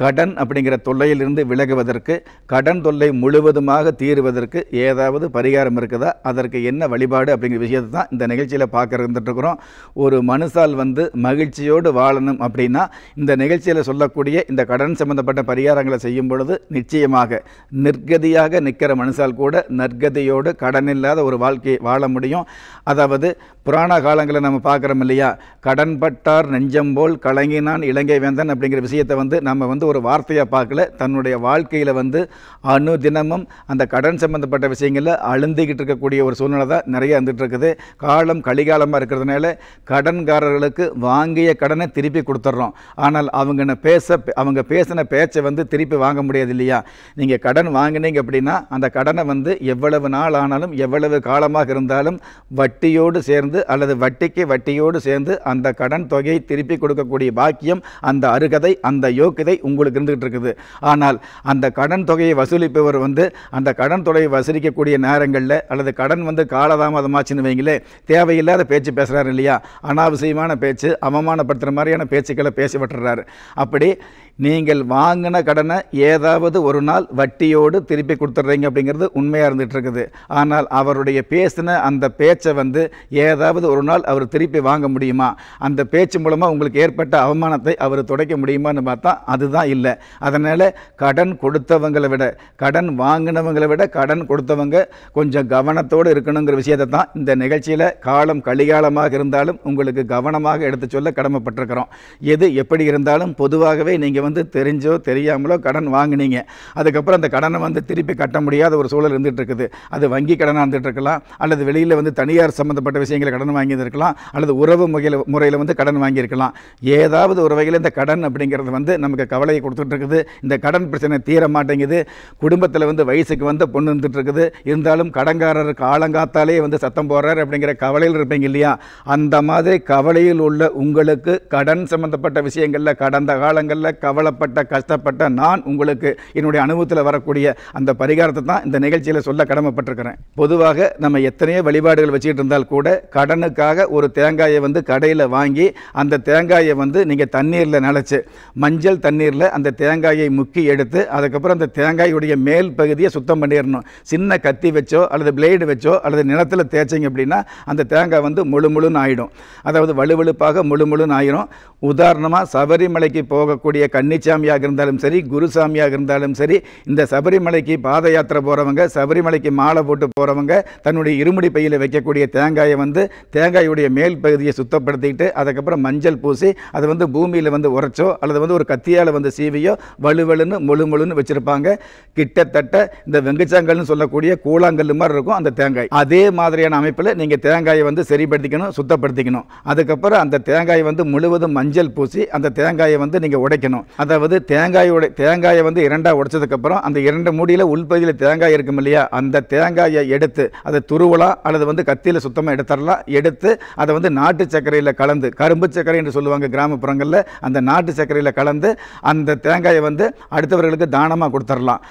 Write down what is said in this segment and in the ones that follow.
கடன் அப்படிங்கிற தொல்லையிலிருந்து விலகுவதற்கு கடன் தொல்லை முழுவதுமாக தீருவதற்கு ஏதாவது பரிகாரம் இருக்குதா அதற்கு என்ன வழிபாடு அப்படிங்கிற விஷயத்தை தான் இந்த நிகழ்ச்சியில் பார்க்க இருந்துட்டுருக்குறோம் ஒரு மனுஷால் வந்து மகிழ்ச்சியோடு வாழணும் அப்படின்னா இந்த நிகழ்ச்சியில் சொல்லக்கூடிய இந்த கடன் சம்பந்தப்பட்ட பரிகாரங்களை செய்யும் பொழுது நிச்சயமாக நிர்கதியாக நிற்கிற மனுஷால் கூட நற்கதியோடு கடன் இல்லாத ஒரு வாழ்க்கையை வாழ முடியும் அதாவது புராண காலங்களில் நம்ம பார்க்குறோம் இல்லையா கடன்பட்டார் நெஞ்சம்போல் நெஞ்சம் போல் கலங்கினான் இலங்கை வேந்தன் அப்படிங்கிற விஷயத்தை வந்து நம்ம வந்து வந்து ஒரு வார்த்தையாக பார்க்கல தன்னுடைய வாழ்க்கையில் வந்து அணு தினமும் அந்த கடன் சம்மந்தப்பட்ட விஷயங்களில் அழுந்திக்கிட்டு இருக்கக்கூடிய ஒரு சூழ்நிலை தான் நிறைய வந்துட்டுருக்குது காலம் கலிகாலமாக இருக்கிறதுனால கடன்காரர்களுக்கு வாங்கிய கடனை திருப்பி கொடுத்துட்றோம் ஆனால் அவங்க பேச அவங்க பேசின பேச்சை வந்து திருப்பி வாங்க முடியாது இல்லையா நீங்கள் கடன் வாங்கினீங்க அப்படின்னா அந்த கடனை வந்து எவ்வளவு நாள் ஆனாலும் எவ்வளவு காலமாக இருந்தாலும் வட்டியோடு சேர்ந்து அல்லது வட்டிக்கு வட்டியோடு சேர்ந்து அந்த கடன் தொகையை திருப்பி கொடுக்கக்கூடிய பாக்கியம் அந்த அருகதை அந்த யோக்கியதை உங்கள் உங்களுக்கு இருந்துகிட்டு இருக்குது ஆனால் அந்த கடன் தொகையை வசூலிப்பவர் வந்து அந்த கடன் தொகையை வசூலிக்கக்கூடிய நேரங்களில் அல்லது கடன் வந்து காலதாமதமாச்சுன்னு வைங்களே தேவையில்லாத பேச்சு பேசுகிறாரு இல்லையா அனாவசியமான பேச்சு அவமானப்படுத்துகிற மாதிரியான பேச்சுக்களை பேசி விட்டுறாரு அப்படி நீங்கள் வாங்கின கடனை ஏதாவது ஒரு நாள் வட்டியோடு திருப்பி கொடுத்துட்றீங்க அப்படிங்கிறது உண்மையாக இருந்துகிட்டு இருக்குது ஆனால் அவருடைய பேசின அந்த பேச்சை வந்து ஏதாவது ஒரு நாள் அவர் திருப்பி வாங்க முடியுமா அந்த பேச்சு மூலமாக உங்களுக்கு ஏற்பட்ட அவமானத்தை அவர் துடைக்க முடியுமான்னு பார்த்தா அதுதான் இல்லை அதனால் கடன் கொடுத்தவங்களை விட கடன் வாங்கினவங்களை விட கடன் கொடுத்தவங்க கொஞ்சம் கவனத்தோடு இருக்கணுங்கிற விஷயத்தை தான் இந்த நிகழ்ச்சியில் காலம் கலிகாலமாக இருந்தாலும் உங்களுக்கு கவனமாக எடுத்து சொல்ல கடமைப்பட்டிருக்கிறோம் எது எப்படி இருந்தாலும் பொதுவாகவே நீங்கள் வந்து தெரிஞ்சோ தெரியாமலோ கடன் வாங்கினீங்க அதுக்கப்புறம் அந்த கடனை வந்து திருப்பி கட்ட முடியாத ஒரு சூழல் இருந்துகிட்ருக்குது அது வங்கி கடனாக இருந்துகிட்ருக்கலாம் அல்லது வெளியில் வந்து தனியார் சம்மந்தப்பட்ட விஷயங்களை கடன் வாங்கியிருந்திருக்கலாம் அல்லது உறவு முறையில் முறையில் வந்து கடன் வாங்கியிருக்கலாம் ஏதாவது ஒரு வகையில் இந்த கடன் அப்படிங்கிறது வந்து நமக்கு கவலையை கொடுத்துட்ருக்குது இந்த கடன் பிரச்சனை தீர மாட்டேங்குது குடும்பத்தில் வந்து வயசுக்கு வந்து பொண்ணு இருந்துகிட்ருக்குது இருந்தாலும் கடங்காரருக்கு ஆலங்காத்தாலே வந்து சத்தம் போடுறாரு அப்படிங்கிற கவலையில் இருப்பீங்க இல்லையா அந்த மாதிரி கவலையில் உள்ள உங்களுக்கு கடன் சம்மந்தப்பட்ட விஷயங்களில் கடந்த காலங்களில் கவ கவலைப்பட்ட கஷ்டப்பட்ட நான் உங்களுக்கு என்னுடைய அனுபவத்தில் வரக்கூடிய அந்த பரிகாரத்தை தான் இந்த நிகழ்ச்சியில் சொல்ல கடமைப்பட்டிருக்கிறேன் பொதுவாக நம்ம எத்தனையோ வழிபாடுகள் வச்சுக்கிட்டு இருந்தால் கூட கடனுக்காக ஒரு தேங்காயை வந்து கடையில் வாங்கி அந்த தேங்காயை வந்து நீங்கள் தண்ணீரில் நினச்சி மஞ்சள் தண்ணீரில் அந்த தேங்காயை முக்கி எடுத்து அதுக்கப்புறம் அந்த தேங்காயுடைய மேல் பகுதியை சுத்தம் பண்ணிடணும் சின்ன கத்தி வச்சோ அல்லது பிளேடு வச்சோ அல்லது நிலத்தில் தேய்ச்சிங்க அப்படின்னா அந்த தேங்காய் வந்து முழு முழுன்னு ஆகிடும் அதாவது வலுவழுப்பாக முழு முழுன்னு ஆயிரும் உதாரணமாக சபரிமலைக்கு போகக்கூடிய கண் கன்னிச்சாமியாக இருந்தாலும் சரி குருசாமியாக இருந்தாலும் சரி இந்த சபரிமலைக்கு பாத யாத்திரை போகிறவங்க சபரிமலைக்கு மாலை போட்டு போகிறவங்க தன்னுடைய இருமுடி பையில் வைக்கக்கூடிய தேங்காயை வந்து தேங்காயுடைய மேல் பகுதியை சுத்தப்படுத்திக்கிட்டு அதுக்கப்புறம் மஞ்சள் பூசி அதை வந்து பூமியில் வந்து உரைச்சோ அல்லது வந்து ஒரு கத்தியால் வந்து சீவியோ வலுவலுன்னு மொழு மொழுன்னு வச்சுருப்பாங்க கிட்டத்தட்ட இந்த வெங்குச்சாங்கல்னு சொல்லக்கூடிய கூழாங்கல் மாதிரி இருக்கும் அந்த தேங்காய் அதே மாதிரியான அமைப்பில் நீங்கள் தேங்காயை வந்து சரிப்படுத்திக்கணும் சுத்தப்படுத்திக்கணும் அதுக்கப்புறம் அந்த தேங்காயை வந்து முழுவதும் மஞ்சள் பூசி அந்த தேங்காயை வந்து நீங்கள் உடைக்கணும் அதாவது தேங்காயோட தேங்காயை வந்து இரண்டாக உடைச்சதுக்கப்புறம் அந்த இரண்டு மூடியில் உள்பகுதியில் தேங்காய் இருக்கும் இல்லையா அந்த தேங்காயை எடுத்து அதை துருவலாம் அல்லது வந்து கத்தியில் சுத்தமாக எடுத்துடலாம் எடுத்து அதை வந்து நாட்டு சர்க்கரையில் கலந்து கரும்பு சர்க்கரை என்று சொல்லுவாங்க கிராமப்புறங்களில் அந்த நாட்டு சர்க்கரையில் கலந்து அந்த தேங்காயை வந்து அடுத்தவர்களுக்கு தானமாக கொடுத்துடலாம்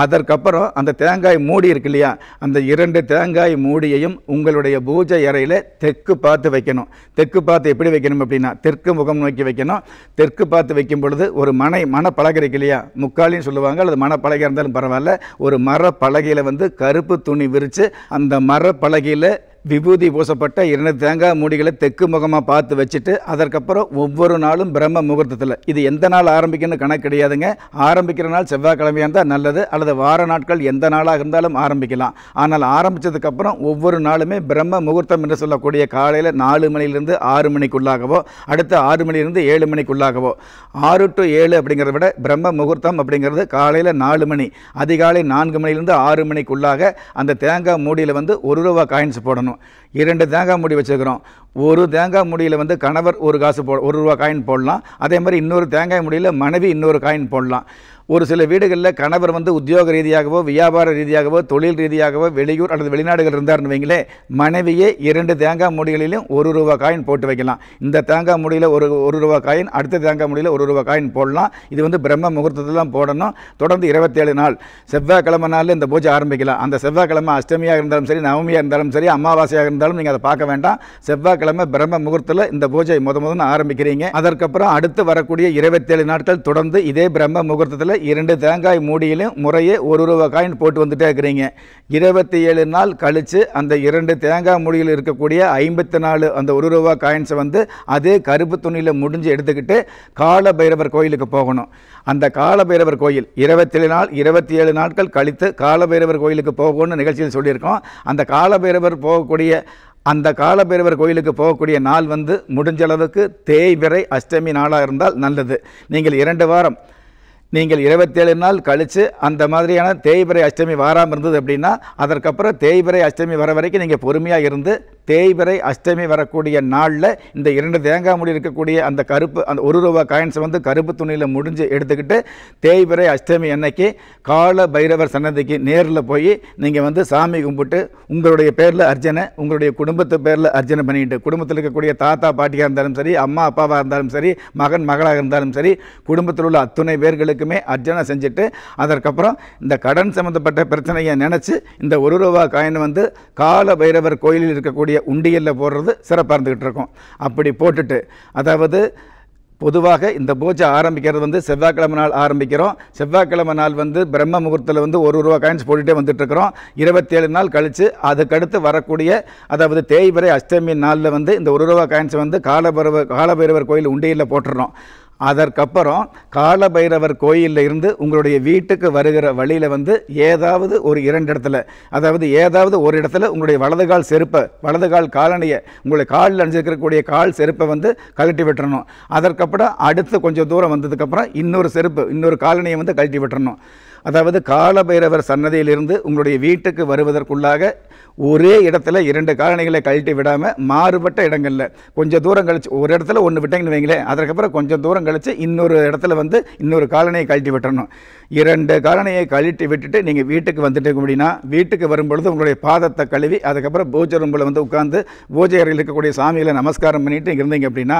அதற்கப்புறம் அந்த தேங்காய் மூடி இருக்கு இல்லையா அந்த இரண்டு தேங்காய் மூடியையும் உங்களுடைய பூஜை அறையில் தெற்கு பார்த்து வைக்கணும் தெற்கு பார்த்து எப்படி வைக்கணும் அப்படின்னா தெற்கு முகம் நோக்கி வைக்கணும் தெற்கு பார்த்து வைக்கும் பொழுது ஒரு மனை மனப்பலகை இருக்கு இல்லையா முக்காலின்னு சொல்லுவாங்க அல்லது மனப்பலகையாக இருந்தாலும் பரவாயில்ல ஒரு மர பலகையில் வந்து கருப்பு துணி விரித்து அந்த மர பலகையில் விபூதி பூசப்பட்ட இரண்டு தேங்காய் மூடிகளை தெக்கு முகமாக பார்த்து வச்சுட்டு அதற்கப்புறம் ஒவ்வொரு நாளும் பிரம்ம முகூர்த்தத்தில் இது எந்த நாள் ஆரம்பிக்கணும்னு கணக்கு கிடையாதுங்க ஆரம்பிக்கிற நாள் செவ்வாய்க்கிழமையாக இருந்தால் நல்லது அல்லது வார நாட்கள் எந்த நாளாக இருந்தாலும் ஆரம்பிக்கலாம் ஆனால் ஆரம்பித்ததுக்கப்புறம் ஒவ்வொரு நாளுமே பிரம்ம முகூர்த்தம் என்று சொல்லக்கூடிய காலையில் நாலு மணிலிருந்து ஆறு மணிக்குள்ளாகவோ அடுத்து ஆறு மணிலிருந்து ஏழு மணிக்குள்ளாகவோ ஆறு டு ஏழு அப்படிங்கிறத விட பிரம்ம முகூர்த்தம் அப்படிங்கிறது காலையில் நாலு மணி அதிகாலை நான்கு மணிலிருந்து ஆறு மணிக்குள்ளாக அந்த தேங்காய் மூடியில் வந்து ஒரு ரூபா காயின்ஸ் போடணும் வச்சுக்கணும் இரண்டு தேங்காய் மூடி வச்சுருக்கிறோம் ஒரு தேங்காய் மூடியில் வந்து கணவர் ஒரு காசு போ ஒரு ரூபா காயின் போடலாம் அதே மாதிரி இன்னொரு தேங்காய் மூடியில் மனைவி இன்னொரு காயின் போடலாம் ஒரு சில வீடுகளில் கணவர் வந்து உத்தியோக ரீதியாகவோ வியாபார ரீதியாகவோ தொழில் ரீதியாகவோ வெளியூர் அல்லது வெளிநாடுகள் இருந்தார்னு வைங்களே மனைவியே இரண்டு தேங்காய் மூடிகளிலும் ஒரு ரூபா காயின் போட்டு வைக்கலாம் இந்த தேங்காய் மூடியில் ஒரு ஒரு ரூபா காயின் அடுத்த தேங்காய் மூடியில் ஒரு ரூபா காயின் போடலாம் இது வந்து பிரம்ம முகூர்த்தத்தில் தான் போடணும் தொடர்ந்து இருபத்தேழு நாள் செவ்வாய்க்கிழமை நாளில் இந்த பூஜை ஆரம்பிக்கலாம் அந்த செவ்வாய்க்கிழமை அஷ்டமியாக இருந்தாலும் சரி நவமியாக இருந்தாலும் சரி அமாவாசையாக இருந்தாலும் நீங்கள் அதை பார்க்க வேண்டாம் செவ்வாய்க்கிழமை பிரம்ம முகூர்த்தத்தில் இந்த பூஜை முத முதன்னு ஆரம்பிக்கிறீங்க அதற்கப்புறம் அடுத்து வரக்கூடிய இருபத்தேழு நாட்கள் தொடர்ந்து இதே பிரம்ம முகூர்த்தத்தில் இரண்டு தேங்காய் மூடியிலும் முறையே ஒரு ரூபா காயின் போட்டு வந்துட்டே இருக்கிறீங்க இருபத்தி ஏழு நாள் கழித்து அந்த இரண்டு தேங்காய் மூடியில் இருக்கக்கூடிய ஐம்பத்தி நாலு அந்த ஒரு ரூபா காயின்ஸை வந்து அதே கருப்பு துணியில் முடிஞ்சு எடுத்துக்கிட்டு கால பைரவர் கோயிலுக்கு போகணும் அந்த கால பைரவர் கோயில் இருபத்தேழு நாள் இருபத்தி ஏழு நாட்கள் கழித்து கால பைரவர் கோயிலுக்கு போகணும்னு நிகழ்ச்சியில் சொல்லியிருக்கோம் அந்த கால பைரவர் போகக்கூடிய அந்த காலபைரவர் கோயிலுக்கு போகக்கூடிய நாள் வந்து முடிஞ்ச அளவுக்கு தேய்பிறை அஷ்டமி நாளாக இருந்தால் நல்லது நீங்கள் இரண்டு வாரம் நீங்கள் இருபத்தேழு நாள் கழித்து அந்த மாதிரியான தேய்பிரை அஷ்டமி வராமல் இருந்தது அப்படின்னா அதற்கப்புறம் தேய்பிரை அஷ்டமி வர வரைக்கும் நீங்கள் பொறுமையாக இருந்து தேய்பிரை அஷ்டமி வரக்கூடிய நாளில் இந்த இரண்டு தேங்காய் மூடி இருக்கக்கூடிய அந்த கருப்பு அந்த ஒரு ரூபா காயின்ஸை வந்து கருப்பு துணியில் முடிஞ்சு எடுத்துக்கிட்டு தேய்பிரை அஷ்டமி அன்னைக்கு கால பைரவர் சன்னதிக்கு நேரில் போய் நீங்கள் வந்து சாமி கும்பிட்டு உங்களுடைய பேரில் அர்ஜனை உங்களுடைய குடும்பத்து பேரில் அர்ஜனை பண்ணிக்கிட்டு குடும்பத்தில் இருக்கக்கூடிய தாத்தா பாட்டியாக இருந்தாலும் சரி அம்மா அப்பாவாக இருந்தாலும் சரி மகன் மகளாக இருந்தாலும் சரி குடும்பத்தில் உள்ள அத்துணை பேர்களுக்கு ரெண்டுக்குமே அர்ஜனை செஞ்சுட்டு அதற்கப்புறம் இந்த கடன் சம்மந்தப்பட்ட பிரச்சனையை நினச்சி இந்த ஒரு ரூபா காயின் வந்து கால பைரவர் கோயிலில் இருக்கக்கூடிய உண்டியலில் போடுறது சிறப்பாக இருந்துக்கிட்டு இருக்கும் அப்படி போட்டுட்டு அதாவது பொதுவாக இந்த பூஜை ஆரம்பிக்கிறது வந்து செவ்வாய்க்கிழமை நாள் ஆரம்பிக்கிறோம் செவ்வாய்க்கிழமை நாள் வந்து பிரம்ம முகூர்த்தத்தில் வந்து ஒரு ரூபா காயின்ஸ் போட்டுகிட்டே இருக்கிறோம் இருபத்தேழு நாள் கழித்து அதுக்கடுத்து வரக்கூடிய அதாவது தேய்பிரை அஷ்டமி நாளில் வந்து இந்த ஒரு ரூபா காயின்ஸ் வந்து காலபைரவர் காலபைரவர் கோயில் உண்டியில் போட்டுடுறோம் அதற்கப்புறம் கால பைரவர் கோயிலில் இருந்து உங்களுடைய வீட்டுக்கு வருகிற வழியில் வந்து ஏதாவது ஒரு இரண்டு இடத்துல அதாவது ஏதாவது ஒரு இடத்துல உங்களுடைய வலது கால் செருப்பை வலது கால் காலணியை உங்களுடைய காலில் அணிஞ்சிருக்கக்கூடிய கால் செருப்பை வந்து கழட்டி விட்டுறணும் அதற்கப்புறம் அடுத்து கொஞ்சம் தூரம் வந்ததுக்கப்புறம் இன்னொரு செருப்பு இன்னொரு காலணியை வந்து கழட்டி விட்டுறணும் அதாவது காலபைரவர் சன்னதியிலிருந்து உங்களுடைய வீட்டுக்கு வருவதற்குள்ளாக ஒரே இடத்துல இரண்டு காலணிகளை கழட்டி விடாமல் மாறுபட்ட இடங்களில் கொஞ்சம் தூரம் கழிச்சு ஒரு இடத்துல ஒன்று விட்டீங்கன்னு வைங்களேன் அதற்கப்புறம் கொஞ்சம் தூரம் கழித்து இன்னொரு இடத்துல வந்து இன்னொரு காலனியை கழட்டி விட்டுறணும் இரண்டு காலனியை கழட்டி விட்டுட்டு நீங்கள் வீட்டுக்கு வந்துட்டு அப்படின்னா வீட்டுக்கு வரும்பொழுது உங்களுடைய பாதத்தை கழுவி அதுக்கப்புறம் பூஜை ரூம்பில் வந்து உட்காந்து பூஜை அறையில் இருக்கக்கூடிய சாமியில் நமஸ்காரம் பண்ணிவிட்டு இருந்தீங்க அப்படின்னா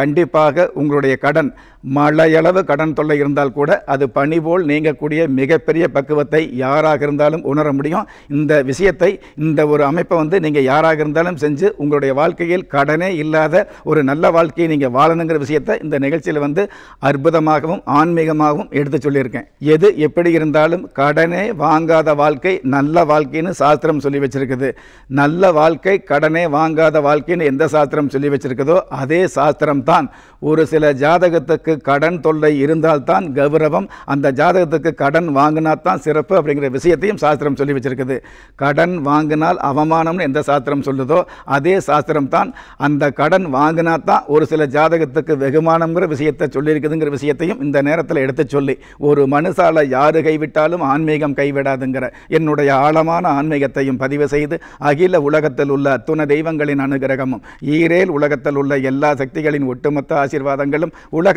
கண்டிப்பாக உங்களுடைய கடன் மழையளவு கடன் தொல்லை இருந்தால் கூட அது பணி போல் நீங்கக்கூடிய மிகப்பெரிய பக்குவத்தை யாராக இருந்தாலும் உணர முடியும் இந்த விஷயத்தை இந்த ஒரு அமைப்பை வந்து நீங்கள் யாராக இருந்தாலும் செஞ்சு உங்களுடைய வாழ்க்கையில் கடனே இல்லாத ஒரு நல்ல வாழ்க்கையை நீங்கள் வாழணுங்கிற விஷயத்தை இந்த நிகழ்ச்சியில் வந்து அற்புதமாகவும் ஆன்மீகமாகவும் எடுத்து சொல்லியிருக்கேன் எது எப்படி இருந்தாலும் கடனே வாங்காத வாழ்க்கை நல்ல வாழ்க்கைன்னு சாஸ்திரம் சொல்லி வச்சிருக்குது நல்ல வாழ்க்கை கடனே வாங்காத வாழ்க்கைன்னு எந்த சாஸ்திரம் சொல்லி வச்சிருக்குதோ அதே சாஸ்திரம் தான் ஒரு சில ஜாதகத்துக்கு ஜாதகத்துக்கு கடன் தொல்லை இருந்தால்தான் கௌரவம் அந்த ஜாதகத்துக்கு கடன் வாங்கினா தான் சிறப்பு அப்படிங்கிற விஷயத்தையும் சாஸ்திரம் சொல்லி வச்சுருக்குது கடன் வாங்கினால் அவமானம்னு எந்த சாஸ்திரம் சொல்லுதோ அதே சாஸ்திரம் தான் அந்த கடன் வாங்கினா தான் ஒரு சில ஜாதகத்துக்கு வெகுமானங்கிற விஷயத்தை சொல்லியிருக்குதுங்கிற விஷயத்தையும் இந்த நேரத்தில் எடுத்து சொல்லி ஒரு மனுஷால யாரு கைவிட்டாலும் ஆன்மீகம் கைவிடாதுங்கிற என்னுடைய ஆழமான ஆன்மீகத்தையும் பதிவு செய்து அகில உலகத்தில் உள்ள அத்துண தெய்வங்களின் அனுகிரகமும் ஈரேல் உலகத்தில் உள்ள எல்லா சக்திகளின் ஒட்டுமொத்த ஆசீர்வாதங்களும் உலக